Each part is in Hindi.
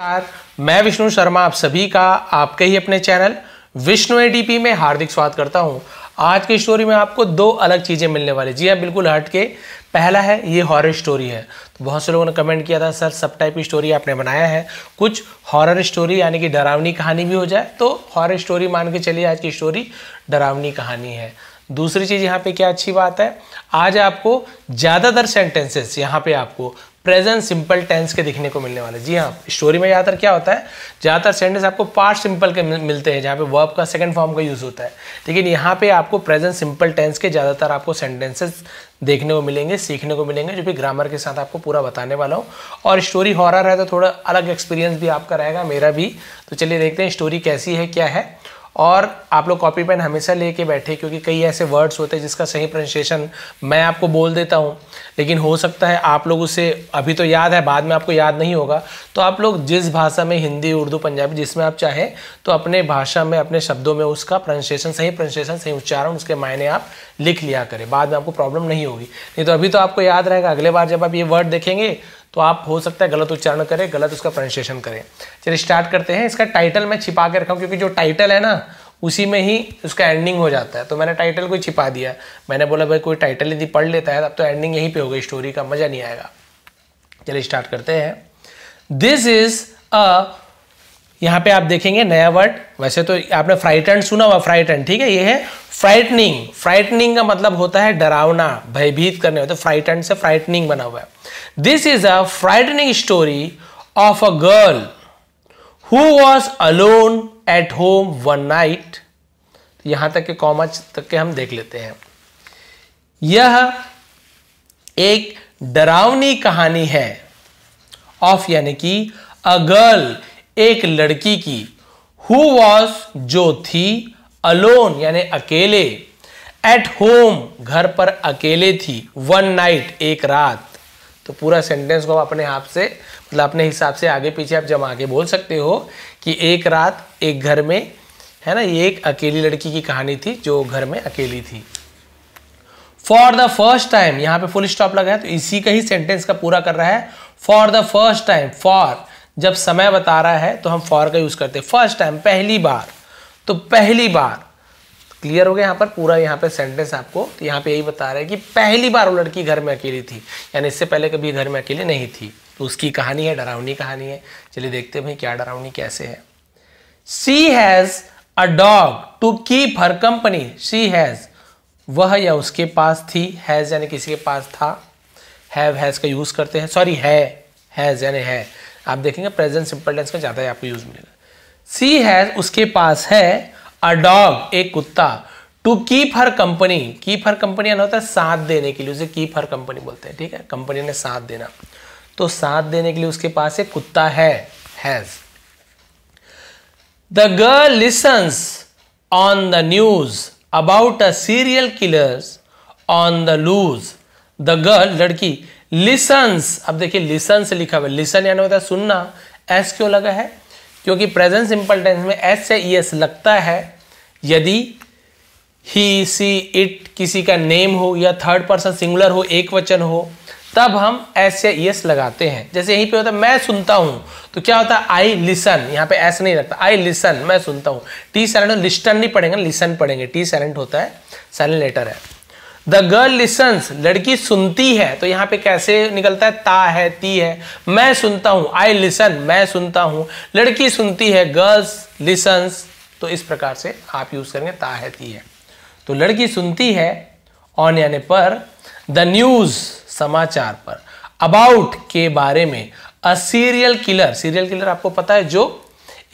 नमस्कार मैं विष्णु शर्मा आप सभी का आपके ही अपने चैनल विष्णु एडीपी में हार्दिक स्वागत करता हूं आज की स्टोरी में आपको दो अलग चीज़ें मिलने वाली जी हाँ बिल्कुल हट के पहला है ये हॉरर स्टोरी है तो बहुत से लोगों ने कमेंट किया था सर सब टाइप की स्टोरी आपने बनाया है कुछ हॉरर स्टोरी यानी कि डरावनी कहानी भी हो जाए तो हॉरर स्टोरी मान के चलिए आज की स्टोरी डरावनी कहानी है दूसरी चीज़ यहाँ पे क्या अच्छी बात है आज आपको ज़्यादातर सेंटेंसेस यहाँ पे आपको प्रेजेंट सिंपल टेंस के दिखने को मिलने वाले जी हाँ स्टोरी में ज़्यादातर क्या होता है ज़्यादातर सेंटेंस आपको पार्ट सिंपल के मिलते हैं जहाँ पे वर्ब का सेकंड फॉर्म का यूज़ होता है लेकिन यहाँ पे आपको प्रेजेंट सिंपल टेंस के ज़्यादातर आपको सेंटेंसेस देखने को मिलेंगे सीखने को मिलेंगे जो भी ग्रामर के साथ आपको पूरा बताने वाला हूँ और स्टोरी हॉरर है तो थोड़ा अलग एक्सपीरियंस भी आपका रहेगा मेरा भी तो चलिए देखते हैं स्टोरी कैसी है क्या है और आप लोग कॉपी पेन हमेशा लेके बैठे क्योंकि कई ऐसे वर्ड्स होते हैं जिसका सही प्रोनाउंसिएशन मैं आपको बोल देता हूँ लेकिन हो सकता है आप लोग उसे अभी तो याद है बाद में आपको याद नहीं होगा तो आप लोग जिस भाषा में हिंदी उर्दू पंजाबी जिसमें आप चाहें तो अपने भाषा में अपने शब्दों में उसका प्रोनाउंसिएशन सही प्रोनाउंसिएशन सही उच्चारण उसके मायने आप लिख लिया करें बाद में आपको प्रॉब्लम नहीं होगी नहीं तो अभी तो आपको याद रहेगा अगले बार जब आप ये वर्ड देखेंगे तो आप हो सकता है गलत उच्चारण करें गलत उसका प्रोनाशिएशन करें चलिए स्टार्ट करते हैं इसका टाइटल मैं छिपा के रखा हूँ क्योंकि जो टाइटल है ना उसी में ही उसका एंडिंग हो जाता है तो मैंने टाइटल को छिपा दिया मैंने बोला भाई कोई टाइटल यदि पढ़ लेता है तब तो एंडिंग यहीं पे होगी स्टोरी का मज़ा नहीं आएगा चलिए स्टार्ट करते हैं दिस इज़ अ यहाँ पे आप देखेंगे नया वर्ड वैसे तो आपने फ्राइटन सुना हुआ फ्राइटन ठीक है ये है फ्राइटनिंग फ्राइटनिंग का मतलब होता है डरावना भयभीत करने होता फ्राइटन तो से फ्राइटनिंग बना हुआ है this is a frightening story of a girl who was alone at home one night यहां तक के कॉमच तक के हम देख लेते हैं यह एक डरावनी कहानी है ऑफ यानी कि अ गर्ल एक लड़की की हु वॉज जो थी अलोन यानी अकेले एट होम घर पर अकेले थी वन नाइट एक रात तो पूरा सेंटेंस को आप अपने हाथ से मतलब अपने हिसाब से आगे पीछे आप जमा के बोल सकते हो कि एक रात एक घर में है ना ये एक अकेली लड़की की कहानी थी जो घर में अकेली थी फॉर द फर्स्ट टाइम यहां पे फुल स्टॉप लगा है तो इसी का ही सेंटेंस का पूरा कर रहा है for the first time for जब समय बता रहा है तो हम फॉर का यूज़ करते हैं फर्स्ट टाइम पहली बार तो पहली बार क्लियर हो गया यहाँ पर पूरा यहाँ पे सेंटेंस आपको तो यहाँ पे यही बता रहा है कि पहली बार वो लड़की घर में अकेली थी यानी इससे पहले कभी घर में अकेले नहीं थी तो उसकी कहानी है डरावनी कहानी है चलिए देखते हैं भाई क्या डरावनी कैसे है she has a dog to keep her company she has वह या उसके पास थी हैज़ यानी किसी के पास था हैव हैज़ का यूज़ करते हैं सॉरी है हैज़ यानी है आप देखेंगे प्रेजेंट सिंपल टेंस में ज़्यादा आपको यूज मिलेगा सी हैज उसके पास है अ डॉग एक कुत्ता to keep her company keep her company होता है साथ देने के लिए उसे कीप हर कंपनी बोलते हैं ठीक है कंपनी ने साथ देना तो साथ देने के लिए उसके पास एक कुत्ता है has the girl listens on the news about a serial killers on the loose the girl लड़की लिसंस अब देखिए लिसंस लिखा हुआ लिसन यानी होता है सुनना एस क्यों लगा है क्योंकि प्रेजेंट सिंपल टेंस में एस से ई e एस लगता है यदि ही सी इट किसी का नेम हो या थर्ड पर्सन सिंगुलर हो एक वचन हो तब हम एस या ई e एस लगाते हैं जैसे यहीं पे होता है मैं सुनता हूं तो क्या होता है आई लिसन यहाँ पे एस नहीं लगता आई लिसन मैं सुनता हूँ टी सैलेंट लिस्टन नहीं पढ़ेंगे लिसन पढ़ेंगे टी सैलेंट होता है सैलेंट लेटर है द गर्ल लिसन्स लड़की सुनती है तो यहाँ पे कैसे निकलता है ता है ती है मैं सुनता हूँ आई लिसन मैं सुनता हूँ लड़की सुनती है गर्ल्स लिसन्स तो इस प्रकार से आप यूज करेंगे ता है ती है तो लड़की सुनती है ऑन यानी पर द न्यूज समाचार पर अबाउट के बारे में a serial killer serial killer आपको पता है जो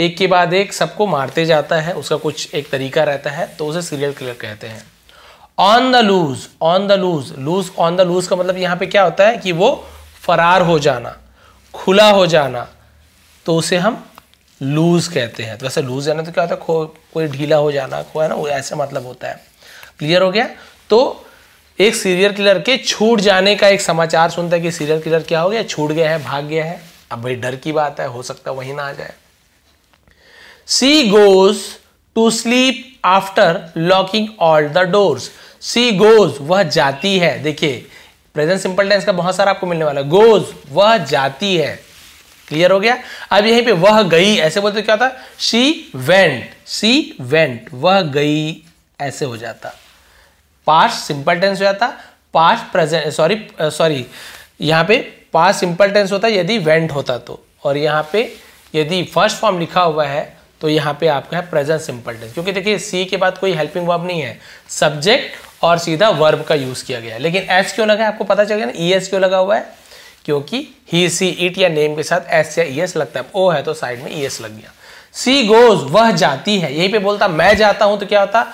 एक के बाद एक सबको मारते जाता है उसका कुछ एक तरीका रहता है तो उसे सीरियल किलर कहते हैं on the loose on the loose loose on the loose का मतलब यहां पे क्या होता है कि वो फरार हो जाना खुला हो जाना तो उसे हम लूज कहते हैं तो वैसे लूज जाना तो क्या होता है खो कोई ढीला हो जाना खो है ना वो ऐसा मतलब होता है क्लियर हो गया तो एक सीरियल किलर के छूट जाने का एक समाचार सुनता है कि सीरियल किलर क्या हो गया छूट गया है भाग गया है अब भाई डर की बात है हो सकता है वहीं ना आ जाए she goes to sleep after locking all the doors she goes वह जाती है देखिए प्रेजेंट सिंपल टेंस का बहुत सारा आपको मिलने वाला है गोज वह जाती है क्लियर हो गया अब यहीं पे वह गई ऐसे बोलते क्या होता शी वेंट सी वेंट वह गई ऐसे हो जाता पास्ट सिंपल टेंस हो जाता पास्ट प्रेजेंट सॉरी सॉरी यहाँ पे पास्ट सिंपल टेंस होता यदि वेंट होता तो और यहाँ पे यदि फर्स्ट फॉर्म लिखा हुआ है तो यहां पे आपका है प्रेजेंट सिंपल टेंस क्योंकि देखिए सी के बाद कोई हेल्पिंग वर्ब नहीं है सब्जेक्ट और सीधा वर्ब का यूज़ किया गया है लेकिन एस क्यों लगा है आपको पता चल गया ना ई एस क्यों लगा हुआ है क्योंकि ही सी इट या नेम के साथ एस या ई एस लगता है ओ है तो साइड में ई एस लग गया सी गोज वह जाती है यही पे बोलता मैं जाता हूं तो क्या होता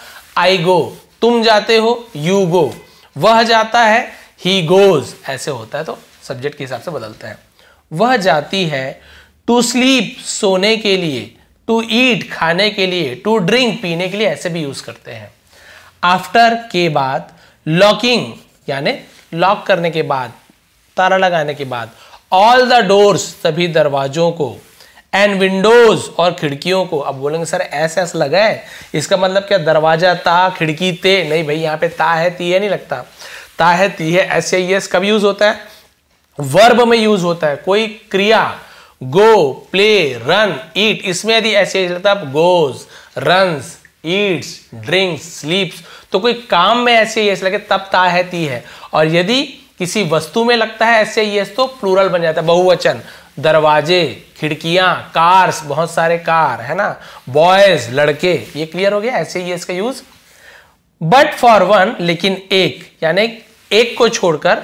आई गो तुम जाते हो यू गो वह जाता है ही गोज ऐसे होता है तो सब्जेक्ट के हिसाब से बदलता है वह जाती है टू स्लीप सोने के लिए टू ईट खाने के लिए टू ड्रिंक पीने के लिए ऐसे भी यूज करते हैं आफ्टर के बाद लॉकिंग यानी लॉक करने के बाद तारा लगाने के बाद ऑल द डोर्स सभी दरवाजों को एंड विंडोज और खिड़कियों को अब बोलेंगे सर एस एस लगा है इसका मतलब क्या दरवाजा ता खिड़की ते नहीं भाई यहाँ पे ता है ती है नहीं लगता ता है ती है एस आई एस कब यूज होता है वर्ब में यूज होता है कोई क्रिया गो प्ले रन ईट इसमें यदि ऐसे e लगता है goes runs eats drinks sleeps तो कोई काम में ऐसे यस लगे तब ता है ती है और यदि किसी वस्तु में लगता है ऐसे ही तो प्लूरल बन जाता है बहुवचन दरवाजे खिड़कियां कार्स बहुत सारे कार है ना बॉयज लड़के ये क्लियर हो गया ऐसे ही इसका यूज बट फॉर वन लेकिन एक यानी एक को छोड़कर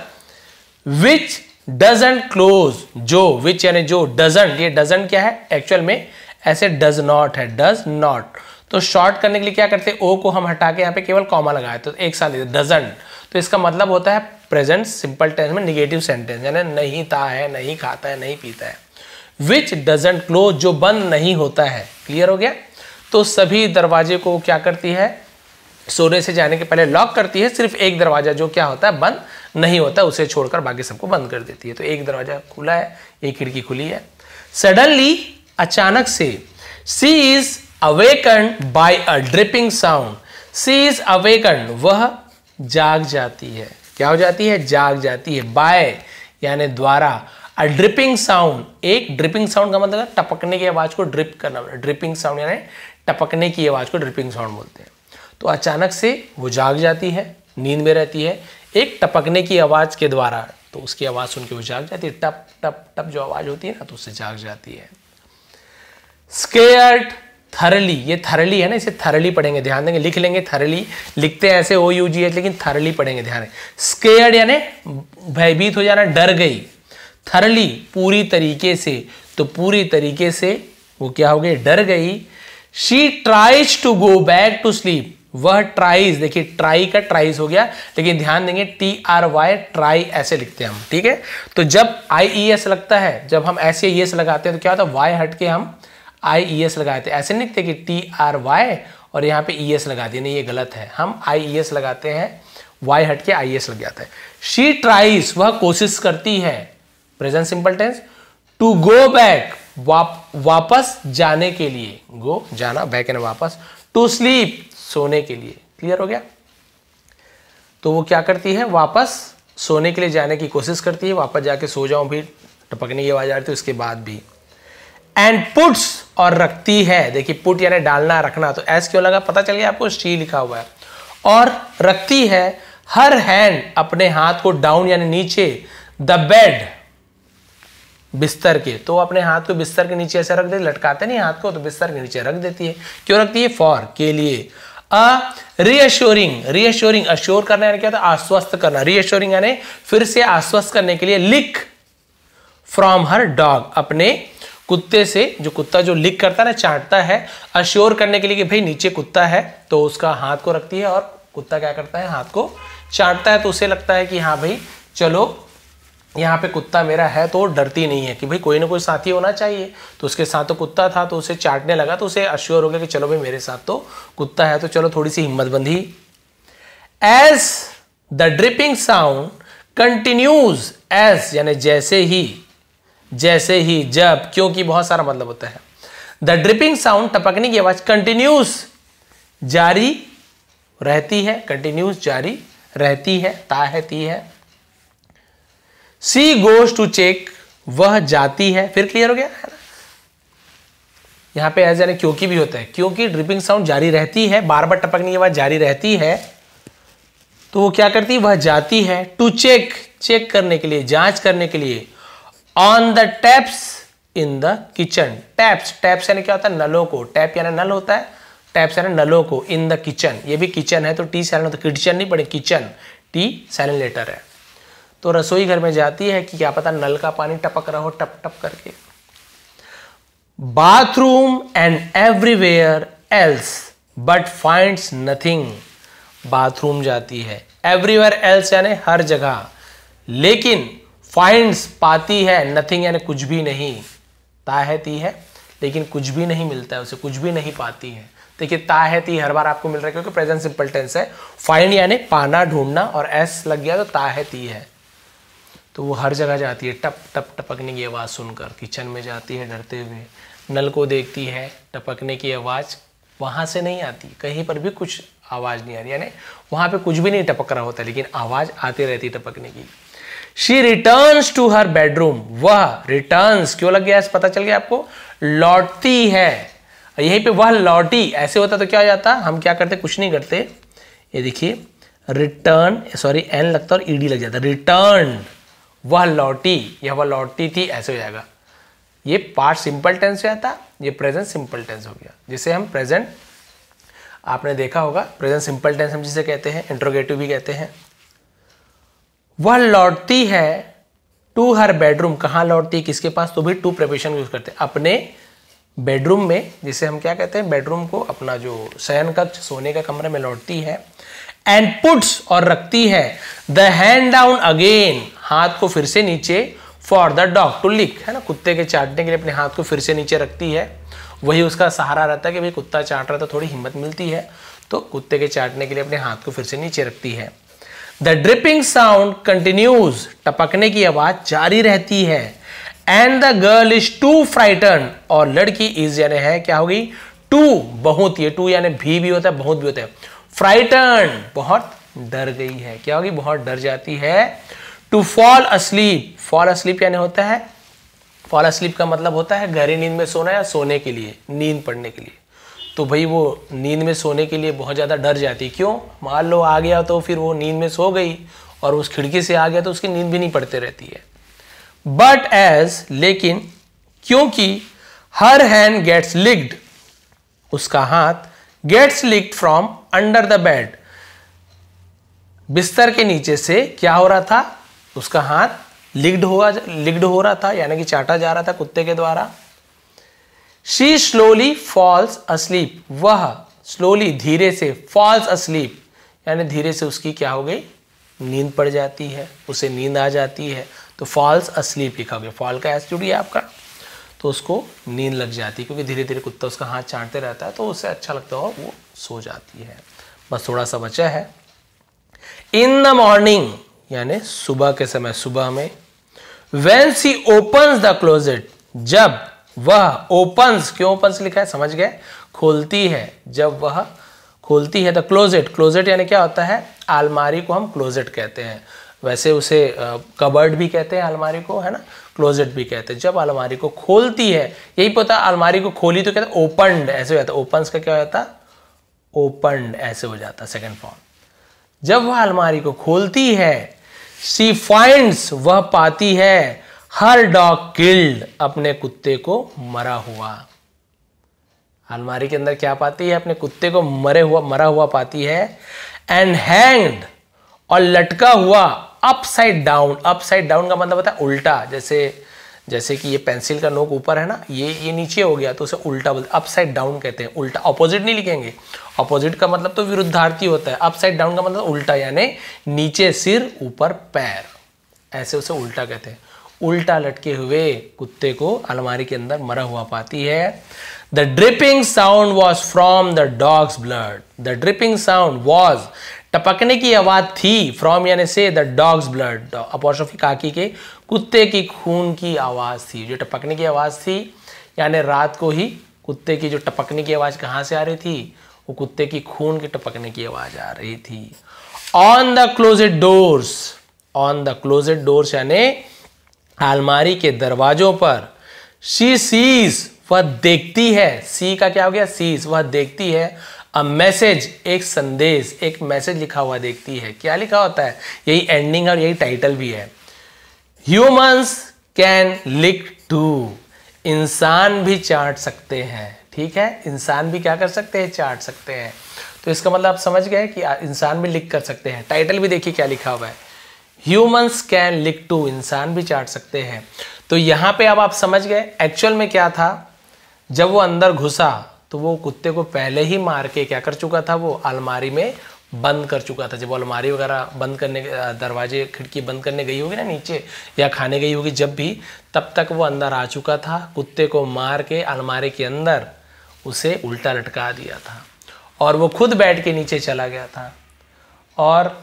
विच डजेंट क्लोज जो विच यानी जो डजेंट ये डजेंट क्या है एक्चुअल में ऐसे डज नॉट है डज नॉट तो शॉर्ट करने के लिए क्या करते हैं ओ को हम हटा के यहाँ पे केवल कॉमा लगाए तो एक साथ डजन तो इसका मतलब होता है प्रेजेंट सिंपल टेंस में निगेटिव सेंटेंस यानी नहीं ता है नहीं खाता है नहीं पीता है विच डजेंट क्लोज जो बंद नहीं होता है क्लियर हो गया तो सभी दरवाजे को क्या करती है सोने से जाने के पहले लॉक करती है सिर्फ एक दरवाजा जो क्या होता है बंद नहीं होता उसे छोड़कर बाकी सबको बंद कर देती है तो एक दरवाजा खुला है एक खिड़की खुली है सडनली अचानक से she is awaken by a dripping sound she is awaken वह जाग जाती है क्या हो जाती है जाग जाती है बाय यानी द्वारा अ ड्रिपिंग साउंड एक ड्रिपिंग साउंड का मतलब टपकने की आवाज को ड्रिप करना ड्रिपिंग साउंड यानी टपकने की आवाज को ड्रिपिंग साउंड बोलते हैं तो अचानक से वो जाग जाती है नींद में रहती है एक टपकने की आवाज़ के द्वारा तो उसकी आवाज़ सुन के वो जाग जाती है टप टप टप जो आवाज़ होती है ना तो उससे जाग जाती है स्केयर्ड थरली ये थरली है ना इसे थरली पढ़ेंगे ध्यान देंगे लिख लेंगे थरली लिखते हैं ऐसे ओ यू जी एच लेकिन थरली पढ़ेंगे ध्यान स्केयर्ड यानी भयभीत हो जाना डर गई थरली पूरी तरीके से तो पूरी तरीके से वो क्या हो गई डर गई she tries to go back to sleep वह ट्राइज देखिए ट्राई का ट्राइज हो गया लेकिन ध्यान देंगे टी आर वाई ट्राई ऐसे लिखते हैं हम ठीक है तो जब आई ई एस लगता है जब हम ऐसे ई e एस लगाते हैं तो क्या होता है वाई हट के हम आई ई एस लगाए थे ऐसे नहीं थे कि टी आर वाई और यहाँ पे ई e एस लगा दिया नहीं ये गलत है हम आई ई एस लगाते हैं वाई हट के आई एस e लग जाता है शी ट्राइज वह कोशिश करती है present simple tense to go back वापस जाने के लिए गो जाना बैक एंड वापस टू स्लीप सोने के लिए क्लियर हो गया तो वो क्या करती है वापस सोने के लिए जाने की कोशिश करती है वापस जाके सो जाऊं भी टपकने की आवाज आ रही थी उसके बाद भी एंड पुट्स और रखती है देखिए पुट यानी डालना रखना तो एस क्यों लगा पता चल गया आपको सी लिखा हुआ है और रखती है हर हैंड अपने हाथ को डाउन यानी नीचे द बेड बिस्तर के तो अपने हाथ को बिस्तर के नीचे ऐसे रख दे लटकाते नहीं हाथ को तो बिस्तर के नीचे रख देती है क्यों रखती है फॉर के लिए अ रीअश्योरिंग रीअश्योरिंग अश्योर करना यानी क्या होता है आश्वस्त करना रीअश्योरिंग यानी फिर से आश्वस्त करने के लिए लिख फ्रॉम हर डॉग अपने कुत्ते से जो कुत्ता जो लिक करता है ना चाटता है अश्योर करने के लिए कि भाई नीचे कुत्ता है तो उसका हाथ को रखती है और कुत्ता क्या करता है हाथ को चाटता है तो उसे लगता है कि हाँ भाई चलो यहाँ पे कुत्ता मेरा है तो डरती नहीं है कि भाई कोई ना कोई साथी होना चाहिए तो उसके साथ तो कुत्ता था तो उसे चाटने लगा तो उसे अश्योर हो गया कि चलो भाई मेरे साथ तो कुत्ता है तो चलो थोड़ी सी हिम्मत बंधी as the dripping sound continues as यानी जैसे ही जैसे ही जब क्योंकि बहुत सारा मतलब होता है द ड्रिपिंग साउंड टपकने की आवाज कंटिन्यूस जारी रहती है कंटिन्यूस जारी रहती है ताहती है सी गोज टू चेक वह जाती है फिर क्लियर हो गया है ना यहां पे एज क्योंकि भी होता है क्योंकि ड्रिपिंग साउंड जारी रहती है बार बार टपकने की आवाज जारी रहती है तो वो क्या करती है वह जाती है टू चेक चेक करने के लिए जांच करने के लिए on the taps in the kitchen taps taps यानी क्या होता है नलों को टैप यानी नल होता है टैप्स यानी नलों को इन द किचन ये भी किचन है तो टी सैलन तो किचन नहीं पड़े किचन टी सैलन लेटर है तो रसोई घर में जाती है कि क्या पता नल का पानी टपक रहा हो टप टप करके bathroom and everywhere else but find nothing bathroom जाती है एवरीवेयर एल्स यानी हर जगह लेकिन फाइंड्स पाती है नथिंग यानी कुछ भी नहीं ता है ती है लेकिन कुछ भी नहीं मिलता है उसे कुछ भी नहीं पाती है देखिए ता है ती हर बार आपको मिल रहा है क्योंकि प्रेजेंट सिंपल टेंस है फाइंड यानी पाना ढूंढना और एस लग गया तो ता है ती है तो वो हर जगह जाती है टप टप टपकने की आवाज़ सुनकर किचन में जाती है डरते हुए नल को देखती है टपकने की आवाज़ वहाँ से नहीं आती कहीं पर भी कुछ आवाज़ नहीं आ रही यानी वहाँ पे कुछ भी नहीं टपक रहा होता लेकिन आवाज़ आती रहती टपकने की she returns to her bedroom वह रिटर्न्स क्यों लग गया पता चल गया आपको लौटती है यहीं पे वह लौटी ऐसे होता तो क्या हो जाता हम क्या करते कुछ नहीं करते ये देखिए रिटर्न सॉरी एन लगता और ईडी e लग जाता रिटर्न वह लौटी यह वह लौटी थी ऐसे हो जाएगा ये पार्ट सिंपल टेंस हो जाता ये प्रेजेंट सिंपल टेंस हो गया जिसे हम प्रेजेंट आपने देखा होगा प्रेजेंट सिंपल टेंस हम जिसे कहते हैं इंट्रोगेटिव भी कहते हैं वह लौटती है टू हर बेडरूम कहाँ लौटती है किसके पास तो भी टू प्रेपरेशन यूज करते हैं अपने बेडरूम में जिसे हम क्या कहते हैं बेडरूम को अपना जो शयन कक्ष सोने का कमरे में लौटती है एंड पुट्स और रखती है द हैंड डाउन अगेन हाथ को फिर से नीचे for the dog to lick है ना कुत्ते के चाटने के लिए अपने हाथ को फिर से नीचे रखती है वही उसका सहारा रहता है कि भाई कुत्ता चाट रहा था तो थोड़ी हिम्मत मिलती है तो कुत्ते के चाटने के लिए अपने हाथ को फिर से नीचे रखती है द ड्रिपिंग साउंड कंटिन्यूज टपकने की आवाज जारी रहती है and the girl is too frighten और लड़की इज यानी है क्या होगी टू बहुत ये टू यानी भी भी होता है बहुत भी होता है फ्राइटन बहुत डर गई है क्या होगी बहुत डर जाती है to fall asleep fall asleep यानी होता है फॉल अस्लीप का मतलब होता है गहरी नींद में सोना या सोने के लिए नींद पड़ने के लिए तो भाई वो नींद में सोने के लिए बहुत ज़्यादा डर जाती क्यों मान लो आ गया तो फिर वो नींद में सो गई और उस खिड़की से आ गया तो उसकी नींद भी नहीं पड़ते रहती है बट एज लेकिन क्योंकि हर हैंड गेट्स लिग्ड उसका हाथ gets licked from under the bed बिस्तर के नीचे से क्या हो रहा था उसका हाथ लिग्ड हुआ लिग्ड हो रहा था यानी कि चाटा जा रहा था कुत्ते के द्वारा शी स्लोली फॉल्स अस्लीप वह स्लोली धीरे से फॉल्स अस्लीप यानी धीरे से उसकी क्या हो गई नींद पड़ जाती है उसे नींद आ जाती है तो फॉल्स अस्लीप लिखा गया फॉल का एस्टिट्यूड है आपका तो उसको नींद लग जाती है क्योंकि धीरे धीरे कुत्ता उसका हाथ चाटते रहता है तो उसे अच्छा लगता हो वो सो जाती है बस थोड़ा सा बचा है इन द मॉर्निंग यानी सुबह के समय सुबह में when she open the closet जब वह ओपन्स क्यों ओपन्स लिखा है समझ गए खोलती है जब वह खोलती है तो क्लोजेट क्लोजेट यानी क्या होता है आलमारी को हम क्लोजेट कहते हैं वैसे उसे कबर्ड भी कहते हैं अलमारी को है ना क्लोजेट भी कहते हैं जब अलमारी को खोलती है यही पता अलमारी को खोली तो कहते ओपनड ऐसे हो जाता ओपन्स का क्या हो जाता ओपनड ऐसे हो जाता सेकेंड फॉर्म जब वह अलमारी को खोलती है सी फाइंड्स वह पाती है हर डॉग किल्ड अपने कुत्ते को मरा हुआ अलमारी के अंदर क्या पाती है अपने कुत्ते को मरे हुआ मरा हुआ पाती है एंड हैंग्ड और लटका हुआ अपसाइड डाउन अपसाइड डाउन का मतलब होता है उल्टा जैसे जैसे कि ये पेंसिल का नोक ऊपर है ना ये ये नीचे हो गया तो उसे उल्टा बोलते अपसाइड डाउन कहते हैं उल्टा अपोजिट नहीं लिखेंगे अपोजिट का मतलब तो विरुद्धार्थी होता है अपसाइड डाउन का मतलब उल्टा यानी नीचे सिर ऊपर पैर ऐसे उसे उल्टा कहते हैं उल्टा लटके हुए कुत्ते को अलमारी के अंदर मरा हुआ पाती है the dripping sound was from the dog's blood the dripping sound was टपकने की आवाज थी फ्रॉम यानी से द डॉग्स ब्लड अपोस्ट्रोफी काकी के कुत्ते की खून की आवाज थी जो टपकने की आवाज थी यानी रात को ही कुत्ते की जो टपकने की आवाज कहाँ से आ रही थी वो कुत्ते की खून के टपकने की आवाज आ रही थी on the closed doors on the closed doors यानी अलमारी के दरवाजों पर शी सीज वह देखती है सी का क्या हो गया सीज वह देखती है अ मैसेज एक संदेश एक मैसेज लिखा हुआ देखती है क्या लिखा होता है यही एंडिंग और यही टाइटल भी है ह्यूमंस कैन लिक टू इंसान भी चाट सकते हैं ठीक है इंसान भी क्या कर सकते हैं चाट सकते हैं तो इसका मतलब आप समझ गए कि इंसान भी लिख कर सकते हैं टाइटल भी देखिए क्या लिखा हुआ है ह्यूमंस कैन लिक टू इंसान भी चाट सकते हैं तो यहाँ पे अब आप समझ गए एक्चुअल में क्या था जब वो अंदर घुसा तो वो कुत्ते को पहले ही मार के क्या कर चुका था वो अलमारी में बंद कर चुका था जब अलमारी वगैरह बंद करने दरवाजे खिड़की बंद करने गई होगी ना नीचे या खाने गई होगी जब भी तब तक वो अंदर आ चुका था कुत्ते को मार के अलमारी के अंदर उसे उल्टा लटका दिया था और वो खुद बैठ के नीचे चला गया था और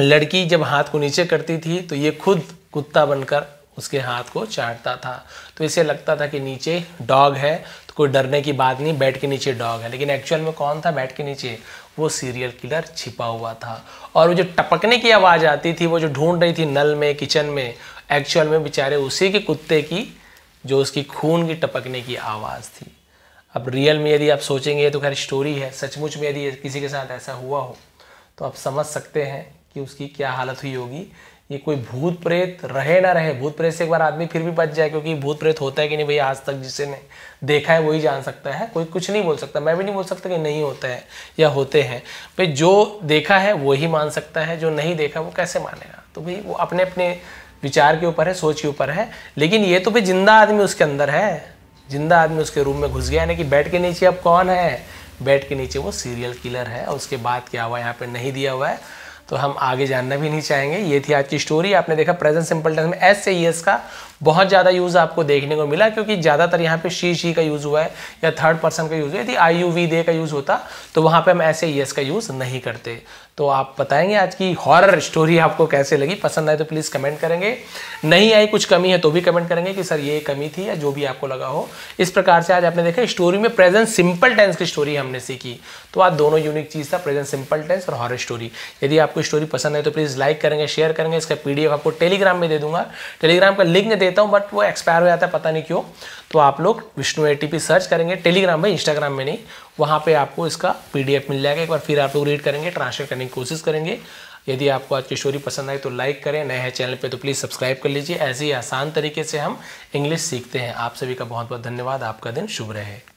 लड़की जब हाथ को नीचे करती थी तो ये खुद कुत्ता बनकर उसके हाथ को चाटता था तो इसे लगता था कि नीचे डॉग है तो कोई डरने की बात नहीं बेड के नीचे डॉग है लेकिन एक्चुअल में कौन था बेड के नीचे वो सीरियल किलर छिपा हुआ था और वो जो टपकने की आवाज़ आती थी वो जो ढूंढ रही थी नल में किचन में एक्चुअल में बेचारे उसी के कुत्ते की जो उसकी खून की टपकने की आवाज़ थी अब रियल में यदि आप सोचेंगे तो खैर स्टोरी है सचमुच में यदि किसी के साथ ऐसा हुआ हो तो आप समझ सकते हैं कि उसकी क्या हालत हुई होगी ये कोई भूत प्रेत रहे ना रहे भूत प्रेत से एक बार आदमी फिर भी बच जाए क्योंकि भूत प्रेत होता है कि नहीं भाई आज तक जिसे ने देखा है वही जान सकता है कोई कुछ नहीं बोल सकता मैं भी नहीं बोल सकता कि नहीं होता है या होते हैं भाई जो देखा है वही मान सकता है जो नहीं देखा वो कैसे मानेगा तो भाई वो अपने अपने विचार के ऊपर है सोच के ऊपर है लेकिन ये तो भाई जिंदा आदमी उसके अंदर है जिंदा आदमी उसके रूम में घुस गया यानी कि बेड के नीचे अब कौन है बेड के नीचे वो सीरियल किलर है और उसके बाद क्या हुआ यहाँ पे नहीं दिया हुआ है तो हम आगे जानना भी नहीं चाहेंगे ये थी आज की स्टोरी आपने देखा प्रेजेंट सिंपल टेंस में एस से ई एस का बहुत ज़्यादा यूज़ आपको देखने को मिला क्योंकि ज़्यादातर यहाँ पे शी शी का यूज़ हुआ है या थर्ड पर्सन का यूज़ हुआ यदि आई यू वी दे का यूज़ होता तो वहाँ पे हम ऐसे ई एस का यूज़ नहीं करते तो आप बताएंगे आज की हॉरर स्टोरी आपको कैसे लगी पसंद आए तो प्लीज़ कमेंट करेंगे नहीं आई कुछ कमी है तो भी कमेंट करेंगे कि सर ये कमी थी या जो भी आपको लगा हो इस प्रकार से आज आपने देखा स्टोरी में प्रेजेंट सिंपल टेंस की स्टोरी हमने सीखी तो आज दोनों यूनिक चीज़ था प्रेजेंट सिंपल टेंस और हॉरर स्टोरी यदि आपको स्टोरी पसंद आए तो प्लीज़ लाइक करेंगे शेयर करेंगे इसका पी आपको टेलीग्राम में दे दूंगा टेलीग्राम का लिंक देता हूँ बट वो एक्सपायर हो जाता है पता नहीं क्यों तो आप लोग विष्णु ए सर्च करेंगे टेलीग्राम में इंस्टाग्राम में नहीं वहाँ पे आपको इसका पीडीएफ मिल जाएगा एक बार फिर आप लोग रीड करेंगे ट्रांसलेट करने की कोशिश करेंगे यदि आपको आज की स्टोरी पसंद आई तो लाइक करें नए हैं चैनल पे तो प्लीज़ सब्सक्राइब कर लीजिए ऐसे ही आसान तरीके से हम इंग्लिश सीखते हैं आप सभी का बहुत बहुत धन्यवाद आपका दिन शुभ रहे